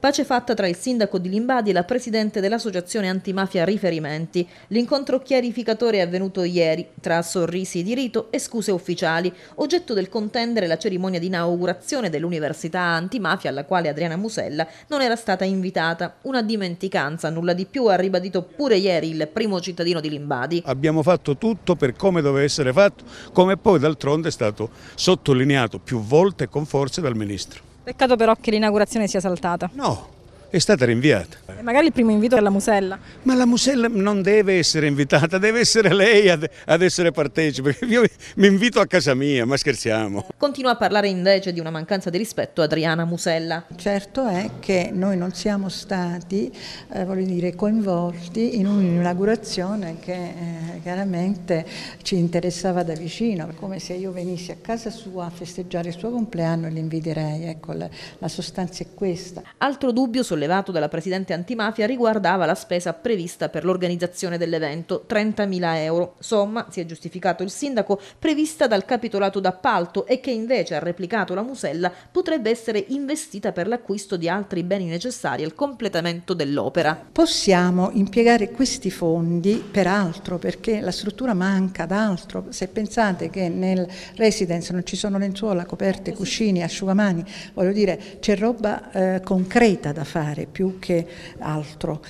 Pace fatta tra il sindaco di Limbadi e la presidente dell'associazione antimafia Riferimenti. L'incontro chiarificatore è avvenuto ieri, tra sorrisi di rito e scuse ufficiali, oggetto del contendere la cerimonia di inaugurazione dell'università antimafia alla quale Adriana Musella non era stata invitata. Una dimenticanza, nulla di più, ha ribadito pure ieri il primo cittadino di Limbadi. Abbiamo fatto tutto per come doveva essere fatto, come poi d'altronde è stato sottolineato più volte e con forza dal Ministro. Peccato però che l'inaugurazione sia saltata. No, è stata rinviata. E eh, magari il primo invito è la Musella. Ma la Musella non deve essere invitata, deve essere lei ad, ad essere partecipe. Io mi invito a casa mia, ma scherziamo. Continua a parlare invece di una mancanza di rispetto Adriana Musella. Certo è che noi non siamo stati, eh, voglio dire, coinvolti in un'inaugurazione che eh, chiaramente ci interessava da vicino, come se io venissi a casa sua a festeggiare il suo compleanno e l'inviterei. Ecco, la, la sostanza è questa. Altro dubbio sulle sollevato dalla Presidente antimafia riguardava la spesa prevista per l'organizzazione dell'evento, 30.000 euro, somma, si è giustificato il sindaco, prevista dal capitolato d'appalto e che invece, ha replicato la Musella, potrebbe essere investita per l'acquisto di altri beni necessari al completamento dell'opera. Possiamo impiegare questi fondi per altro perché la struttura manca d'altro. Se pensate che nel residence non ci sono lenzuola, coperte, eh cuscini, asciugamani, voglio dire c'è roba eh, concreta da fare aiutare più che altro